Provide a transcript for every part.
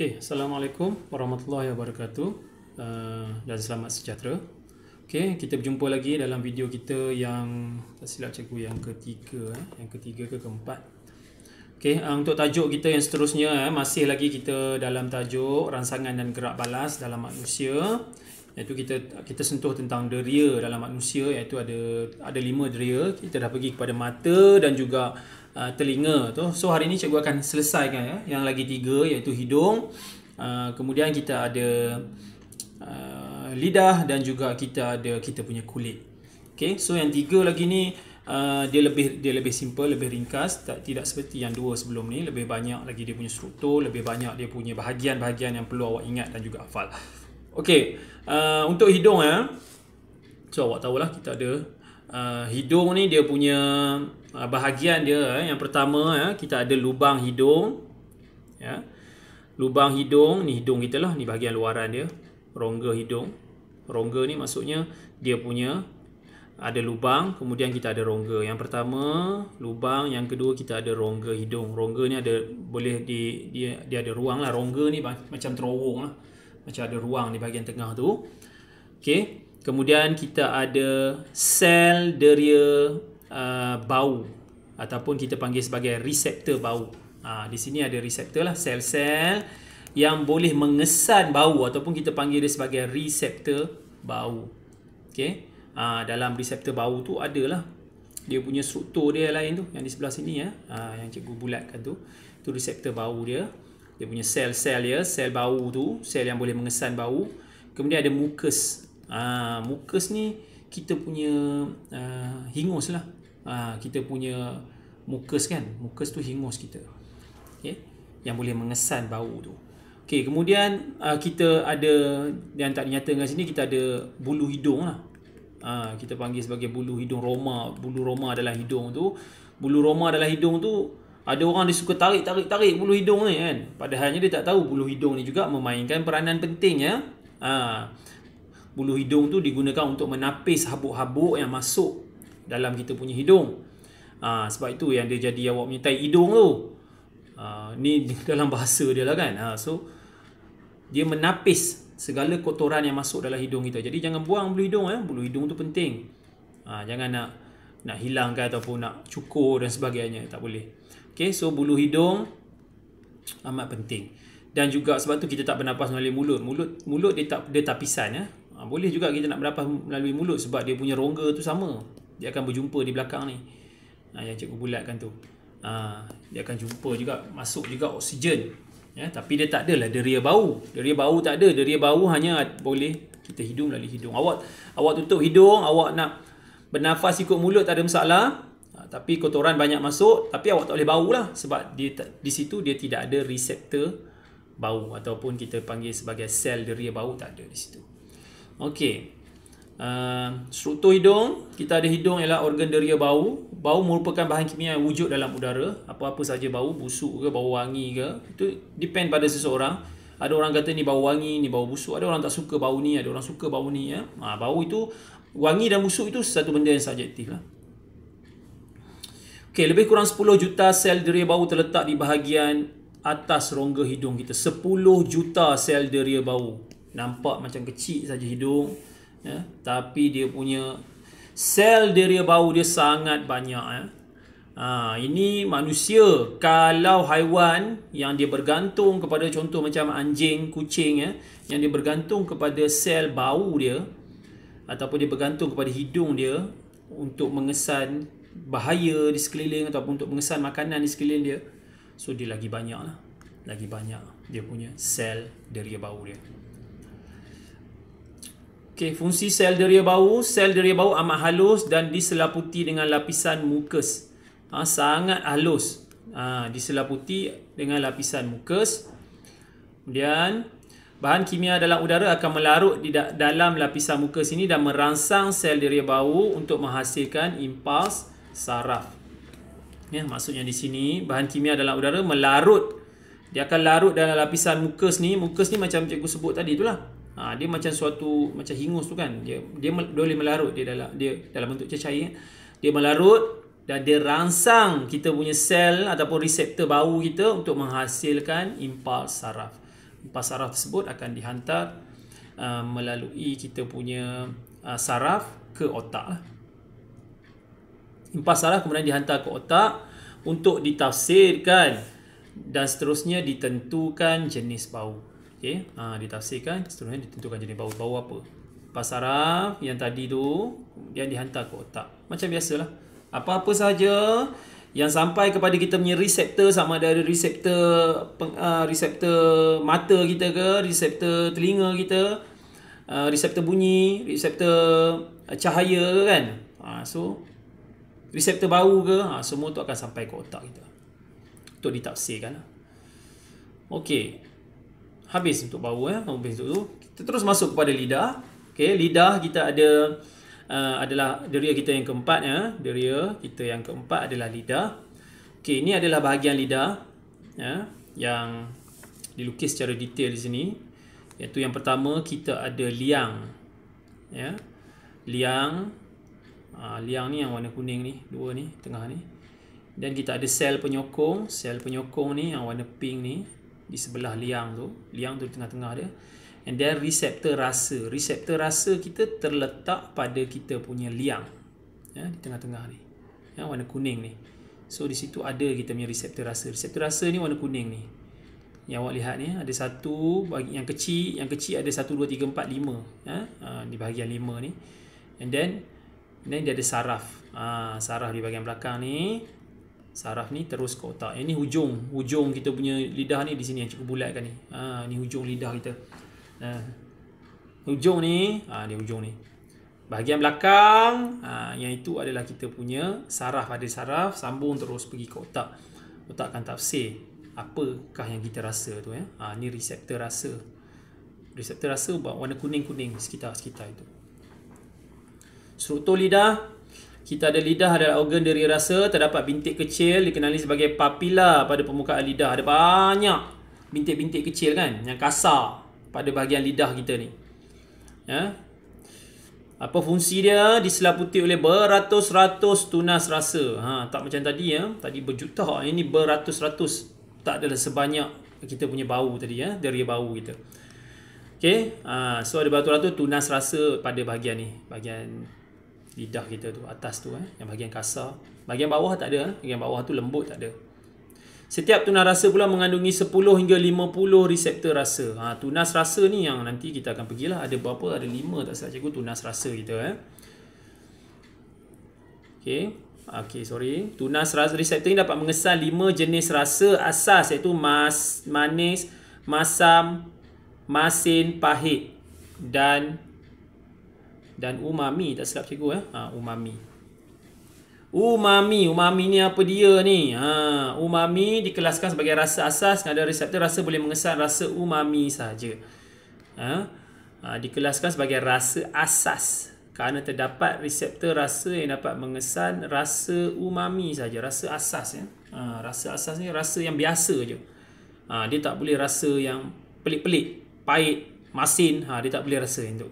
Okay, Assalamualaikum warahmatullahi wabarakatuh uh, dan selamat sejahtera. Okay, kita berjumpa lagi dalam video kita yang tak silap cikgu yang ketiga, eh, yang ketiga ke keempat. Okay, uh, eh, untuk tajuk kita yang seterusnya eh, masih lagi kita dalam tajuk rangsangan dan gerak balas dalam manusia. Iaitu kita kita sentuh tentang deria dalam manusia iaitu ada ada lima deria. Kita dah pergi kepada mata dan juga Uh, telinga tu. So hari ni cikgu akan selesaikan ya yang lagi tiga iaitu hidung. Uh, kemudian kita ada uh, lidah dan juga kita ada kita punya kulit. Okay, so yang tiga lagi ni uh, dia lebih dia lebih simple, lebih ringkas, tak tidak seperti yang dua sebelum ni lebih banyak lagi dia punya struktur, lebih banyak dia punya bahagian-bahagian yang perlu awak ingat dan juga hafal. Okay, uh, untuk hidung ya, eh, so awak tahulah kita ada uh, hidung ni dia punya Ah, bahagian dia eh, yang pertama eh, kita ada lubang hidung ya lubang hidung ni hidung kita lah ni bahagian luaran dia rongga hidung rongga ni maksudnya dia punya ada lubang kemudian kita ada rongga yang pertama lubang yang kedua kita ada rongga hidung rongga ni ada boleh di dia dia ada ruang lah rongga ni macam terowong lah macam ada ruang di bahagian tengah tu okey kemudian kita ada sel deria Uh, bau ataupun kita panggil sebagai reseptor bau. Ha, di sini ada reseptor lah, sel-sel yang boleh mengesan bau ataupun kita panggil dia sebagai reseptor bau. Okay. Ha, ah, dalam reseptor bau tu adalah dia punya struktur dia lain tu yang di sebelah sini ya, ha, yang cikgu bulatkan tu. Tu reseptor bau dia. Dia punya sel-sel dia, sel bau tu, sel yang boleh mengesan bau. Kemudian ada mucus. Ha, mucus ni kita punya uh, hingus lah ha, kita punya mukus kan mukus tu hingus kita okay? yang boleh mengesan bau tu okay, kemudian uh, kita ada yang tak dinyatakan sini kita ada bulu hidung lah ha, kita panggil sebagai bulu hidung Roma bulu Roma adalah hidung tu bulu Roma adalah hidung tu ada orang dia suka tarik-tarik-tarik bulu hidung ni kan padahalnya dia tak tahu bulu hidung ni juga memainkan peranan penting ya ha, bulu hidung tu digunakan untuk menapis habuk-habuk yang masuk dalam kita punya hidung. Ha, sebab itu yang dia jadi awak punya tai hidung tu. Ha, ni dalam bahasa dia lah kan. Ha, so, dia menapis segala kotoran yang masuk dalam hidung kita. Jadi jangan buang bulu hidung. ya. Bulu hidung tu penting. Ha, jangan nak nak hilangkan ataupun nak cukur dan sebagainya. Tak boleh. Okay, so bulu hidung amat penting. Dan juga sebab tu kita tak bernafas melalui mulut. Mulut mulut dia tak dia tapisan ya. boleh juga kita nak bernafas melalui mulut sebab dia punya rongga tu sama dia akan berjumpa di belakang ni Nah, yang cikgu bulatkan tu ha, dia akan jumpa juga masuk juga oksigen ya, tapi dia tak adalah deria bau deria bau tak ada deria bau hanya boleh kita hidung melalui hidung awak awak tutup hidung awak nak bernafas ikut mulut tak ada masalah ha, tapi kotoran banyak masuk tapi awak tak boleh bau lah sebab dia, di situ dia tidak ada reseptor bau ataupun kita panggil sebagai sel deria bau tak ada di situ Okey, Ehm, struktur hidung, kita ada hidung ialah organ deria bau. Bau merupakan bahan kimia yang wujud dalam udara. Apa-apa saja bau, busuk ke, bau wangi ke. Itu depend pada seseorang. Ada orang kata ni bau wangi, ni bau busuk. Ada orang tak suka bau ni, ada orang suka bau ni. Ya. Ha, bau itu, wangi dan busuk itu satu benda yang subjektif lah. Okay, lebih kurang 10 juta sel deria bau terletak di bahagian atas rongga hidung kita. 10 juta sel deria bau. Nampak macam kecil saja hidung ya tapi dia punya sel daria bau dia sangat banyak ya ha, ini manusia kalau haiwan yang dia bergantung kepada contoh macam anjing kucing ya yang dia bergantung kepada sel bau dia ataupun dia bergantung kepada hidung dia untuk mengesan bahaya di sekeliling ataupun untuk mengesan makanan di sekeliling dia so dia lagi banyaklah lagi banyak dia punya sel daria bau dia Okey, fungsi sel deria bau, sel deria bau amat halus dan diselaputi dengan lapisan mukus. Ha, sangat halus. Ha, diselaputi dengan lapisan mukus. Kemudian bahan kimia dalam udara akan melarut di da- dalam lapisan mukus ini dan merangsang sel deria bau untuk menghasilkan impuls saraf. Ya, maksudnya di sini bahan kimia dalam udara melarut. Dia akan larut dalam lapisan mukus ni. Mukus ni macam cikgu sebut tadi itulah ha, dia macam suatu macam hingus tu kan dia dia boleh melarut dia dalam dia dalam bentuk cecair dia melarut dan dia rangsang kita punya sel ataupun reseptor bau kita untuk menghasilkan impuls saraf impuls saraf tersebut akan dihantar uh, melalui kita punya uh, saraf ke otak lah. impuls saraf kemudian dihantar ke otak untuk ditafsirkan dan seterusnya ditentukan jenis bau. Okey, ha, ditafsirkan seterusnya ditentukan jenis bau bau apa. Pasaraf yang tadi tu dia dihantar ke otak. Macam biasalah. Apa-apa saja yang sampai kepada kita punya reseptor sama ada reseptor peng, uh, ah, reseptor mata kita ke, reseptor telinga kita, uh, ah, reseptor bunyi, reseptor uh, cahaya ke kan? Ha, so reseptor bau ke, ha, semua tu akan sampai ke otak kita. Untuk ditafsirkan. Lah. Okey habis untuk bau ya habis untuk tu kita terus masuk kepada lidah okey lidah kita ada uh, adalah deria kita yang keempat ya eh. deria kita yang keempat adalah lidah okey ini adalah bahagian lidah ya yang dilukis secara detail di sini iaitu yang pertama kita ada liang ya liang uh, liang ni yang warna kuning ni dua ni tengah ni dan kita ada sel penyokong sel penyokong ni yang warna pink ni di sebelah liang tu liang tu di tengah-tengah dia and then reseptor rasa reseptor rasa kita terletak pada kita punya liang ya di tengah-tengah ni ya warna kuning ni so di situ ada kita punya reseptor rasa reseptor rasa ni warna kuning ni yang awak lihat ni ada satu bagi yang kecil yang kecil ada satu dua tiga empat lima, ya ha, di bahagian lima ni and then and then dia ada saraf ah saraf di bahagian belakang ni saraf ni terus ke otak. Ini eh, hujung, hujung kita punya lidah ni di sini yang cukup bulat kan ni. Ha ni hujung lidah kita. Ha. Hujung ni, ha dia hujung ni. Bahagian belakang, ha yang itu adalah kita punya saraf ada saraf sambung terus pergi ke otak. Otak akan tafsir apakah yang kita rasa tu ya. Ha ni reseptor rasa. Reseptor rasa warna kuning-kuning sekitar-sekitar itu. Struktur lidah kita ada lidah adalah organ deri rasa. Terdapat bintik kecil dikenali sebagai papila pada permukaan lidah. Ada banyak bintik-bintik kecil kan yang kasar pada bahagian lidah kita ni. Ya. Apa fungsi dia? Diselaputi oleh beratus-ratus tunas rasa. Ha, tak macam tadi ya. Tadi berjuta. Ini beratus-ratus. Tak adalah sebanyak kita punya bau tadi ya. Deri bau kita. Okay. Ha, so ada beratus-ratus tunas rasa pada bahagian ni. Bahagian lidah kita tu atas tu eh yang bahagian kasar bahagian bawah tak ada eh. bahagian bawah tu lembut tak ada setiap tunas rasa pula mengandungi 10 hingga 50 reseptor rasa ha, tunas rasa ni yang nanti kita akan pergilah ada berapa ada 5 tak salah cikgu tunas rasa kita eh okey okey sorry tunas rasa reseptor ni dapat mengesan 5 jenis rasa asas iaitu mas manis masam masin pahit dan dan umami tak silap cikgu eh ha, umami umami umami ni apa dia ni ha umami dikelaskan sebagai rasa asas kalau ada reseptor rasa boleh mengesan rasa umami saja ha? ha dikelaskan sebagai rasa asas kerana terdapat reseptor rasa yang dapat mengesan rasa umami saja rasa asas ya ha, rasa asas ni rasa yang biasa je ha, dia tak boleh rasa yang pelik-pelik pahit masin ha dia tak boleh rasa itu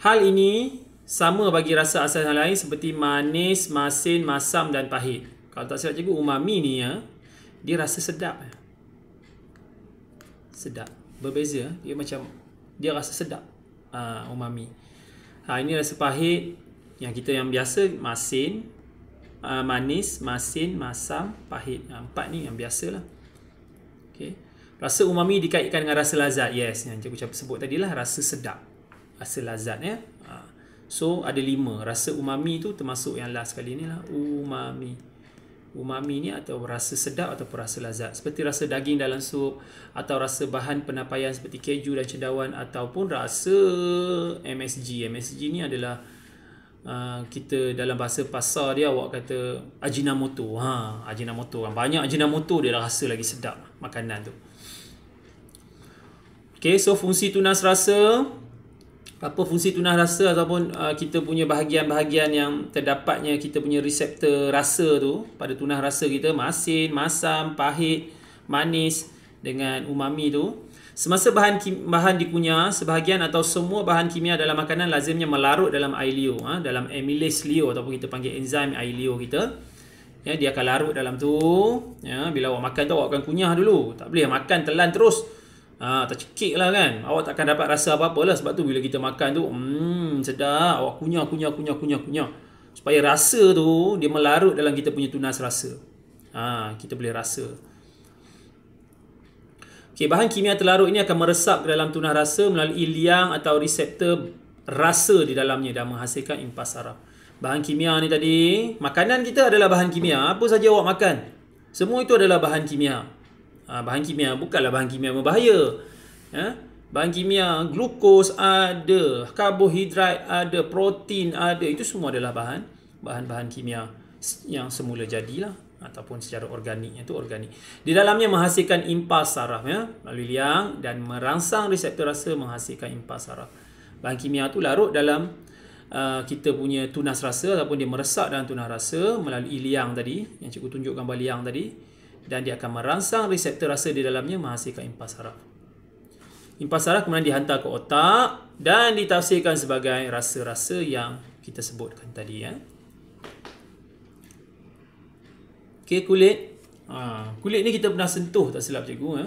Hal ini sama bagi rasa asal yang lain seperti manis, masin, masam dan pahit. Kalau tak silap cikgu, umami ni ya, dia rasa sedap. Ya. Sedap. Berbeza. Dia macam, dia rasa sedap uh, umami. Ha, ini rasa pahit yang kita yang biasa masin, uh, manis, masin, masam, pahit. Ha, empat ni yang biasa lah. Okay. Rasa umami dikaitkan dengan rasa lazat. Yes, yang cikgu sebut tadi lah, rasa sedap rasa lazat ya. Eh? Ha. So ada lima rasa umami tu termasuk yang last kali ni lah umami. Umami ni atau rasa sedap atau rasa lazat seperti rasa daging dalam sup atau rasa bahan penapaian seperti keju dan cendawan ataupun rasa MSG. MSG ni adalah uh, kita dalam bahasa pasar dia awak kata Ajinomoto. Ha, Ajinomoto kan banyak Ajinomoto dia dah rasa lagi sedap makanan tu. Okay, so fungsi tunas rasa apa fungsi tunas rasa ataupun uh, kita punya bahagian-bahagian yang terdapatnya kita punya reseptor rasa tu pada tunas rasa kita masin, masam, pahit, manis dengan umami tu. Semasa bahan bahan dikunyah, sebahagian atau semua bahan kimia dalam makanan lazimnya melarut dalam ailio, ha? dalam amylase leo ataupun kita panggil enzim ailio kita. Ya, dia akan larut dalam tu. Ya, bila awak makan tu awak akan kunyah dulu. Tak boleh makan telan terus. Ah, tercekik lah kan. Awak takkan dapat rasa apa-apa lah. Sebab tu bila kita makan tu, hmm, sedap. Awak kunyah, kunyah, kunyah, kunyah, kunyah. Supaya rasa tu, dia melarut dalam kita punya tunas rasa. Ah, kita boleh rasa. Okay, bahan kimia terlarut ini akan meresap ke dalam tunas rasa melalui liang atau reseptor rasa di dalamnya dan menghasilkan impas saraf. Bahan kimia ni tadi, makanan kita adalah bahan kimia. Apa saja awak makan, semua itu adalah bahan kimia ha, bahan kimia bukanlah bahan kimia berbahaya ya bahan kimia glukos ada karbohidrat ada protein ada itu semua adalah bahan bahan-bahan kimia yang semula jadilah ataupun secara organik. itu organik. Di dalamnya menghasilkan impas saraf ya, melalui liang dan merangsang reseptor rasa menghasilkan impas saraf. Bahan kimia itu larut dalam uh, kita punya tunas rasa ataupun dia meresap dalam tunas rasa melalui liang tadi yang cikgu tunjukkan bahan liang tadi dan dia akan merangsang reseptor rasa di dalamnya menghasilkan impas saraf. Impas saraf kemudian dihantar ke otak dan ditafsirkan sebagai rasa-rasa yang kita sebutkan tadi ya. Okay kulit. Ha, kulit ni kita pernah sentuh tak silap cikgu ya.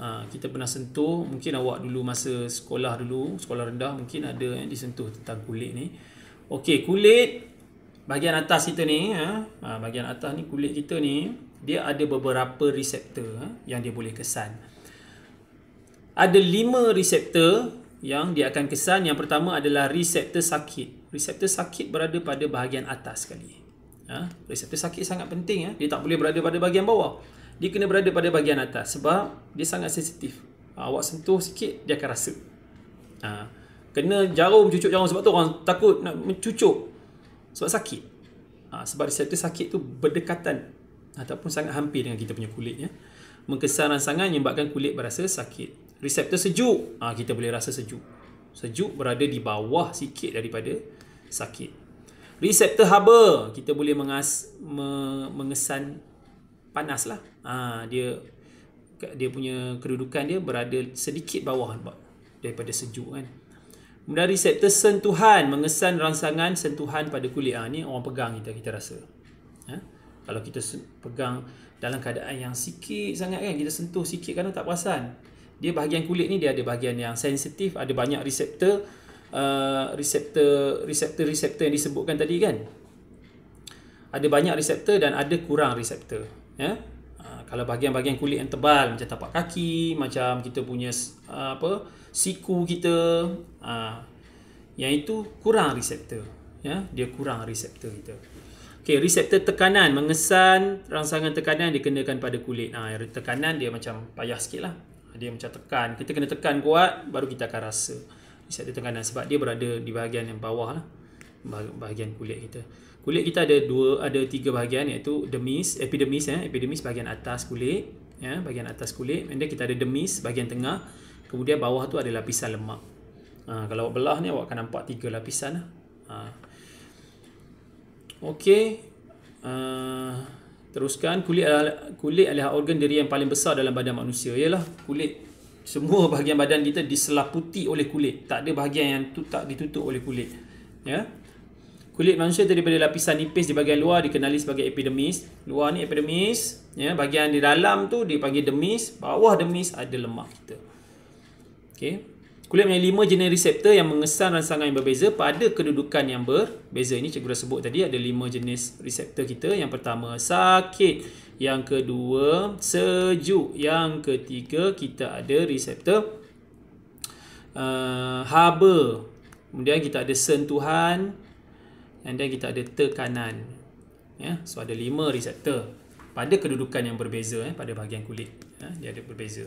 Ha, kita pernah sentuh mungkin awak dulu masa sekolah dulu, sekolah rendah mungkin ada yang disentuh tentang kulit ni. Okey kulit bahagian atas kita ni ya. Ha, bahagian atas ni kulit kita ni dia ada beberapa reseptor eh, yang dia boleh kesan. Ada lima reseptor yang dia akan kesan. Yang pertama adalah reseptor sakit. Reseptor sakit berada pada bahagian atas sekali. Ha? Reseptor sakit sangat penting. Eh. Dia tak boleh berada pada bahagian bawah. Dia kena berada pada bahagian atas sebab dia sangat sensitif. Ha, awak sentuh sikit, dia akan rasa. Ha. Kena jarum, cucuk jarum sebab tu orang takut nak mencucuk. Sebab sakit. Sebab reseptor sakit tu berdekatan ataupun sangat hampir dengan kita punya kulit ya. Mengkesaran sangat menyebabkan kulit berasa sakit. Reseptor sejuk, ha, ah, kita boleh rasa sejuk. Sejuk berada di bawah sikit daripada sakit. Reseptor haba, kita boleh mengas, me, mengesan panas lah. Ha, ah, dia dia punya kedudukan dia berada sedikit bawah daripada sejuk kan. Kemudian reseptor sentuhan, mengesan rangsangan sentuhan pada kulit. Ha, ni orang pegang kita, kita rasa. Ha? kalau kita pegang dalam keadaan yang sikit sangat kan kita sentuh sikit kadang tak perasan dia bahagian kulit ni dia ada bahagian yang sensitif ada banyak reseptor uh, reseptor reseptor reseptor yang disebutkan tadi kan ada banyak reseptor dan ada kurang reseptor ya uh, kalau bahagian-bahagian kulit yang tebal macam tapak kaki macam kita punya uh, apa siku kita uh, yang itu kurang reseptor ya dia kurang reseptor kita Okey, reseptor tekanan mengesan rangsangan tekanan dikenakan pada kulit. Ha, tekanan dia macam payah sikit lah. Dia macam tekan. Kita kena tekan kuat baru kita akan rasa reseptor tekanan sebab dia berada di bahagian yang bawah lah. Bahagian kulit kita. Kulit kita ada dua, ada tiga bahagian iaitu dermis, epidermis ya. Eh. Epidermis bahagian atas kulit. Ya, bahagian atas kulit. Kemudian kita ada dermis bahagian tengah. Kemudian bawah tu ada lapisan lemak. Ha, kalau awak belah ni awak akan nampak tiga lapisan lah. Ha. Okey. Uh, teruskan kulit adalah, kulit adalah organ diri yang paling besar dalam badan manusia. Iyalah, kulit semua bahagian badan kita diselaputi oleh kulit. Tak ada bahagian yang tu, tak ditutup oleh kulit. Ya. Kulit manusia terdiri daripada lapisan nipis di bahagian luar dikenali sebagai epidermis. Luar ni epidermis, ya, bahagian di dalam tu dipanggil dermis, bawah dermis ada lemak kita. Okey. Kulit mempunyai lima jenis reseptor yang mengesan rangsangan yang berbeza pada kedudukan yang berbeza. Ini cikgu dah sebut tadi ada lima jenis reseptor kita. Yang pertama sakit. Yang kedua sejuk. Yang ketiga kita ada reseptor uh, haba. Kemudian kita ada sentuhan. Kemudian kita ada tekanan. Ya, so ada lima reseptor pada kedudukan yang berbeza eh, pada bahagian kulit. Ya, dia ada berbeza.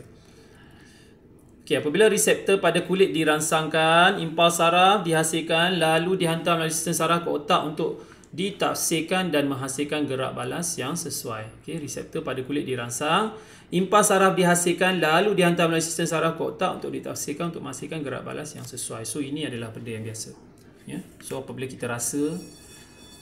Okey, apabila reseptor pada kulit dirangsangkan, impal saraf dihasilkan lalu dihantar melalui sistem saraf ke otak untuk ditafsirkan dan menghasilkan gerak balas yang sesuai. Okey, reseptor pada kulit dirangsang, impal saraf dihasilkan lalu dihantar melalui sistem saraf ke otak untuk ditafsirkan untuk menghasilkan gerak balas yang sesuai. So ini adalah benda yang biasa. Ya. Yeah. So apabila kita rasa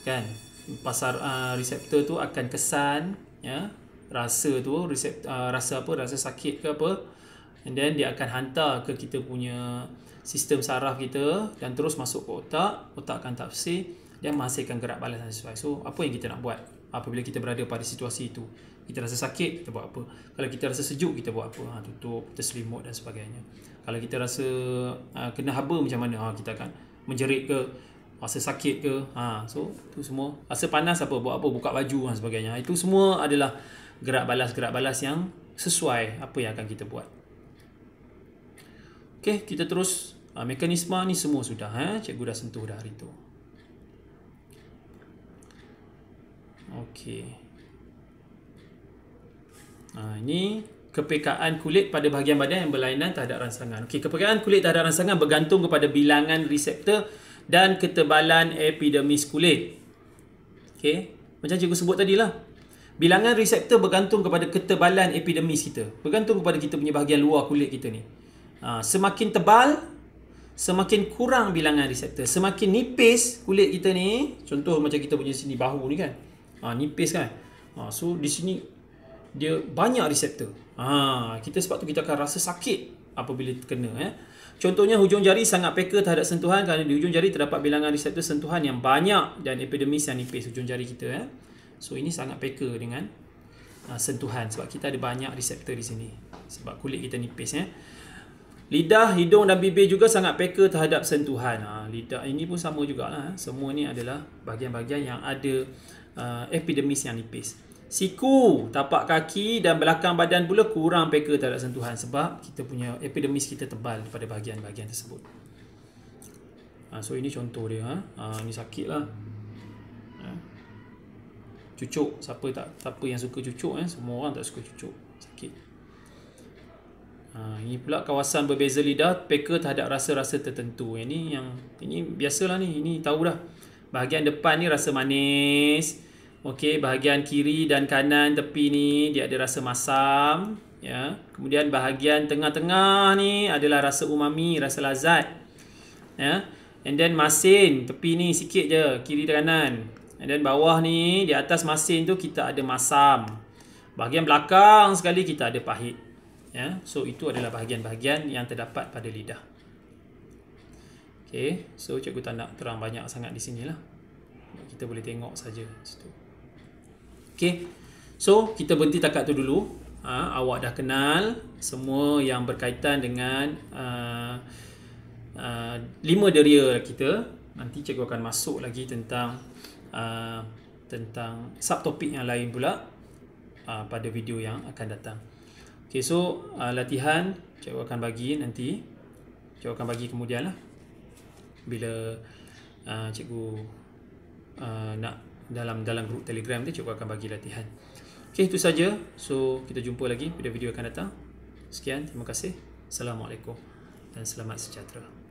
kan impuls uh, ah, reseptor tu akan kesan, ya. Yeah, rasa tu, resept, uh, ah, rasa apa? Rasa sakit ke apa? and then dia akan hantar ke kita punya sistem saraf kita dan terus masuk ke otak otak akan tafsir dan menghasilkan gerak balas balasan sesuai so apa yang kita nak buat apabila kita berada pada situasi itu kita rasa sakit kita buat apa kalau kita rasa sejuk kita buat apa ha, tutup terselimut dan sebagainya kalau kita rasa ha, kena haba macam mana ha, kita akan menjerit ke rasa sakit ke ha, so itu semua rasa panas apa buat apa buka baju dan ha, sebagainya ha, itu semua adalah gerak balas-gerak balas yang sesuai apa yang akan kita buat Okey, kita terus uh, ah, mekanisme ni semua sudah eh cikgu dah sentuh dah hari tu. Okey. Ha ini kepekaan kulit pada bahagian badan yang berlainan terhadap rangsangan. Okey, kepekaan kulit terhadap rangsangan bergantung kepada bilangan reseptor dan ketebalan epidermis kulit. Okey, macam cikgu sebut tadi lah. Bilangan reseptor bergantung kepada ketebalan epidermis kita. Bergantung kepada kita punya bahagian luar kulit kita ni. Ah, semakin tebal, semakin kurang bilangan reseptor. Semakin nipis kulit kita ni. Contoh macam kita punya sini bahu ni kan. Ha, nipis kan. Ha, so di sini dia banyak reseptor. Ha, kita sebab tu kita akan rasa sakit apabila terkena. Eh. Contohnya hujung jari sangat peka terhadap sentuhan kerana di hujung jari terdapat bilangan reseptor sentuhan yang banyak dan epidermis yang nipis hujung jari kita. Eh. So ini sangat peka dengan uh, sentuhan sebab kita ada banyak reseptor di sini. Sebab kulit kita nipis. Eh. Lidah, hidung dan bibir juga sangat peka terhadap sentuhan. Ha, lidah ini pun sama juga Ha. Semua ni adalah bahagian-bahagian yang ada uh, epidermis yang nipis. Siku, tapak kaki dan belakang badan pula kurang peka terhadap sentuhan sebab kita punya epidemis kita tebal pada bahagian-bahagian tersebut. Ha, so ini contoh dia. Ha. Ha, ini sakit lah. Ha. Cucuk. Siapa tak? Siapa yang suka cucuk? Eh? Semua orang tak suka cucuk. Sakit. Ha, ini pula kawasan berbeza lidah peka terhadap rasa-rasa tertentu. Ini yang ini biasalah ni. Ini tahu dah. Bahagian depan ni rasa manis. Okey, bahagian kiri dan kanan tepi ni dia ada rasa masam, ya. Kemudian bahagian tengah-tengah ni adalah rasa umami, rasa lazat. Ya. And then masin tepi ni sikit je kiri dan kanan. And then bawah ni di atas masin tu kita ada masam. Bahagian belakang sekali kita ada pahit. Ya, so itu adalah bahagian-bahagian yang terdapat pada lidah. Okay, so cikgu tak nak terang banyak sangat di sinilah Kita boleh tengok saja situ. Okay, so kita berhenti takat tu dulu. Ha, awak dah kenal semua yang berkaitan dengan uh, uh, lima deria kita. Nanti cikgu akan masuk lagi tentang uh, tentang subtopik yang lain pula uh, pada video yang akan datang. Okay, so uh, latihan cikgu akan bagi nanti. Cikgu akan bagi kemudian lah. Bila uh, cikgu uh, nak dalam dalam grup telegram tu cikgu akan bagi latihan. Okay, itu saja. So, kita jumpa lagi pada video akan datang. Sekian, terima kasih. Assalamualaikum dan selamat sejahtera.